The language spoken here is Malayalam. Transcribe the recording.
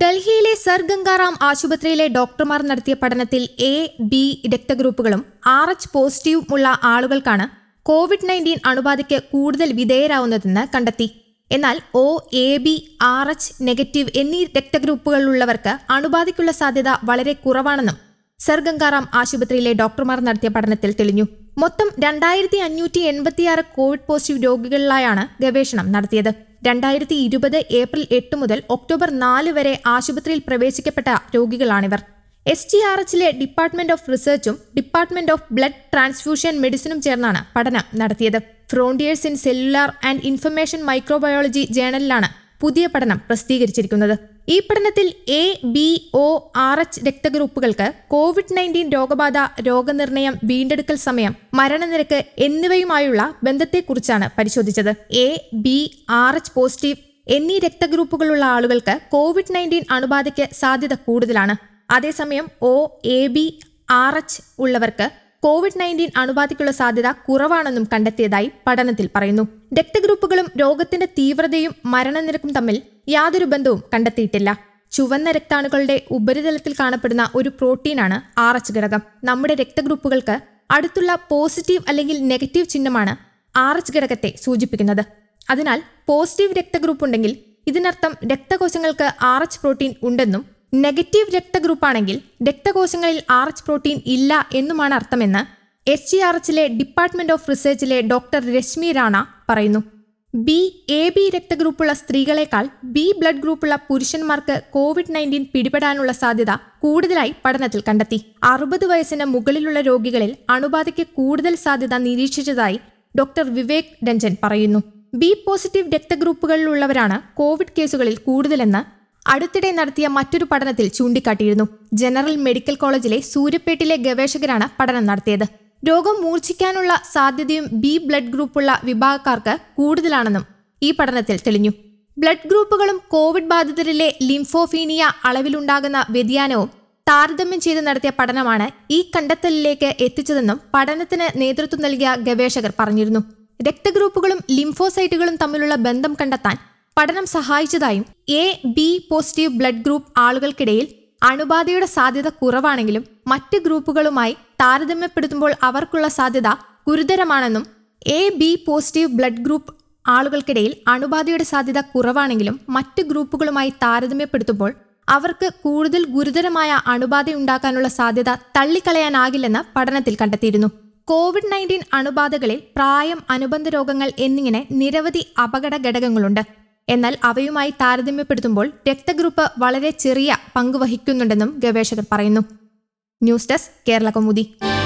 ഡൽഹിയിലെ സർ ഗംഗാറാം ആശുപത്രിയിലെ ഡോക്ടർമാർ നടത്തിയ പഠനത്തിൽ എ ബി രക്തഗ്രൂപ്പുകളും ആർ എച്ച് പോസിറ്റീവും ഉള്ള ആളുകൾക്കാണ് കോവിഡ് നയൻറ്റീൻ അണുബാധയ്ക്ക് കൂടുതൽ വിധേയരാവുന്നതെന്ന് കണ്ടെത്തി എന്നാൽ O A B R H negative എന്നീ രക്തഗ്രൂപ്പുകളുള്ളവർക്ക് അണുബാധയ്ക്കുള്ള സാധ്യത വളരെ കുറവാണെന്നും സർ ഗംഗാറാം ആശുപത്രിയിലെ ഡോക്ടർമാർ നടത്തിയ പഠനത്തിൽ തെളിഞ്ഞു മൊത്തം രണ്ടായിരത്തി അഞ്ഞൂറ്റി എൺപത്തിയാറ് കോവിഡ് പോസിറ്റീവ് രോഗികളിലായാണ് ഗവേഷണം നടത്തിയത് രണ്ടായിരത്തി ഇരുപത് ഏപ്രിൽ എട്ട് മുതൽ ഒക്ടോബർ നാല് വരെ ആശുപത്രിയിൽ പ്രവേശിക്കപ്പെട്ട രോഗികളാണിവർ എസ് ജി ആർ എച്ചിലെ ഡിപ്പാർട്ട്മെന്റ് ഓഫ് റിസർച്ചും ഡിപ്പാർട്ട്മെന്റ് ഓഫ് ബ്ലഡ് ട്രാൻസ്ഫ്യൂഷൻ മെഡിസിനും ചേർന്നാണ് പഠനം നടത്തിയത് frontiers in cellular and information microbiology ജേണലിലാണ് പുതിയ പഠനം പ്രസിദ്ധീകരിച്ചിരിക്കുന്നത് ഈ പഠനത്തിൽ A B O R H രക്തഗ്രൂപ്പുകൾക്ക് കോവിഡ് നയൻറ്റീൻ രോഗബാധ രോഗനിർണയം വീണ്ടെടുക്കൽ സമയം മരണനിരക്ക് എന്നിവയുമായുള്ള ബന്ധത്തെക്കുറിച്ചാണ് പരിശോധിച്ചത് A B R H positive എന്നീ രക്തഗ്രൂപ്പുകളുള്ള ആളുകൾക്ക് കോവിഡ് നയൻറ്റീൻ അണുബാധയ്ക്ക് സാധ്യത കൂടുതലാണ് അതേസമയം O A B R H ഉള്ളവർക്ക് കോവിഡ് നയൻറ്റീൻ അണുബാധയ്ക്കുള്ള സാധ്യത കുറവാണെന്നും കണ്ടെത്തിയതായി പഠനത്തിൽ പറയുന്നു രക്തഗ്രൂപ്പുകളും രോഗത്തിന്റെ തീവ്രതയും മരണനിരക്കും തമ്മിൽ യാതൊരു ബന്ധവും കണ്ടെത്തിയിട്ടില്ല ചുവന്ന രക്താണുക്കളുടെ ഉപരിതലത്തിൽ കാണപ്പെടുന്ന ഒരു പ്രോട്ടീനാണ് ആർ എച്ച് ഘടകം നമ്മുടെ രക്തഗ്രൂപ്പുകൾക്ക് അടുത്തുള്ള പോസിറ്റീവ് അല്ലെങ്കിൽ നെഗറ്റീവ് ചിഹ്നമാണ് ആർ എച്ച് ഘടകത്തെ സൂചിപ്പിക്കുന്നത് അതിനാൽ പോസിറ്റീവ് രക്തഗ്രൂപ്പ് ഉണ്ടെങ്കിൽ ഇതിനർത്ഥം രക്തകോശങ്ങൾക്ക് ആർ എച്ച് പ്രോട്ടീൻ ഉണ്ടെന്നും നെഗറ്റീവ് രക്തഗ്രൂപ്പാണെങ്കിൽ രക്തകോശങ്ങളിൽ ആർ എച്ച് പ്രോട്ടീൻ ഇല്ല എന്നുമാണ് അർത്ഥമെന്ന് എസ് ജി ആർ എച്ചിലെ ഡിപ്പാർട്ട്മെന്റ് ഓഫ് റിസർച്ചിലെ ഡോക്ടർ രശ്മി റാണ പറയുന്നു ബി എ ബി രക്തഗ്രൂപ്പുള്ള സ്ത്രീകളെക്കാൾ ബി ബ്ലഡ് ഗ്രൂപ്പുള്ള പുരുഷന്മാർക്ക് കോവിഡ് നയൻറ്റീൻ പിടിപെടാനുള്ള സാധ്യത കൂടുതലായി പഠനത്തിൽ കണ്ടെത്തി അറുപത് വയസ്സിന് മുകളിലുള്ള രോഗികളിൽ അണുബാധയ്ക്ക് കൂടുതൽ സാധ്യത നിരീക്ഷിച്ചതായി ഡോക്ടർ വിവേക് രഞ്ജൻ പറയുന്നു ബി പോസിറ്റീവ് രക്തഗ്രൂപ്പുകളിലുള്ളവരാണ് കോവിഡ് കേസുകളിൽ കൂടുതലെന്ന് അടുത്തിടെ നടത്തിയ മറ്റൊരു പഠനത്തിൽ ചൂണ്ടിക്കാട്ടിയിരുന്നു ജനറൽ മെഡിക്കൽ കോളേജിലെ സൂര്യപ്പേട്ടിലെ ഗവേഷകരാണ് പഠനം നടത്തിയത് രോഗം മൂർച്ഛിക്കാനുള്ള സാധ്യതയും ബി ബ്ലഡ് ഗ്രൂപ്പുള്ള വിഭാഗക്കാർക്ക് കൂടുതലാണെന്നും ഈ പഠനത്തിൽ തെളിഞ്ഞു ബ്ലഡ് ഗ്രൂപ്പുകളും കോവിഡ് ബാധിതരിലെ ലിംഫോഫീനിയ അളവിലുണ്ടാകുന്ന വ്യതിയാനവും താരതമ്യം ചെയ്ത് നടത്തിയ പഠനമാണ് ഈ കണ്ടെത്തലിലേക്ക് എത്തിച്ചതെന്നും പഠനത്തിന് നേതൃത്വം നൽകിയ ഗവേഷകർ പറഞ്ഞിരുന്നു രക്തഗ്രൂപ്പുകളും ലിംഫോസൈറ്റുകളും തമ്മിലുള്ള ബന്ധം കണ്ടെത്താൻ പഠനം സഹായിച്ചതായും A B positive blood group ആളുകൾക്കിടയിൽ അണുബാധയുടെ സാധ്യത കുറവാണെങ്കിലും മറ്റ് ഗ്രൂപ്പുകളുമായി താരതമ്യപ്പെടുത്തുമ്പോൾ അവർക്കുള്ള സാധ്യത ഗുരുതരമാണെന്നും A B positive blood group ആളുകൾക്കിടയിൽ അണുബാധയുടെ സാധ്യത കുറവാണെങ്കിലും മറ്റ് ഗ്രൂപ്പുകളുമായി താരതമ്യപ്പെടുത്തുമ്പോൾ അവർക്ക് കൂടുതൽ ഗുരുതരമായ അണുബാധ ഉണ്ടാക്കാനുള്ള സാധ്യത തള്ളിക്കളയാനാകില്ലെന്ന് പഠനത്തിൽ കണ്ടെത്തിയിരുന്നു കോവിഡ് നയൻറ്റീൻ അണുബാധകളിൽ പ്രായം അനുബന്ധ രോഗങ്ങൾ എന്നിങ്ങനെ നിരവധി അപകട ഘടകങ്ങളുണ്ട് എന്നാൽ അവയുമായി താരതമ്യപ്പെടുത്തുമ്പോൾ രക്തഗ്രൂപ്പ് വളരെ ചെറിയ പങ്ക് വഹിക്കുന്നുണ്ടെന്നും ഗവേഷകർ പറയുന്നു que Desk, la Comudi.